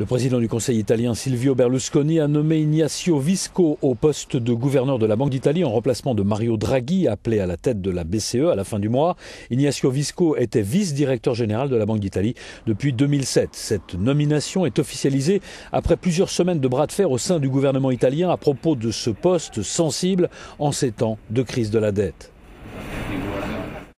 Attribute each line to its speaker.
Speaker 1: Le président du Conseil italien Silvio Berlusconi a nommé Ignacio Visco au poste de gouverneur de la Banque d'Italie en remplacement de Mario Draghi, appelé à la tête de la BCE à la fin du mois. Ignacio Visco était vice-directeur général de la Banque d'Italie depuis 2007. Cette nomination est officialisée après plusieurs semaines de bras de fer au sein du gouvernement italien à propos de ce poste sensible en ces temps de crise de la dette.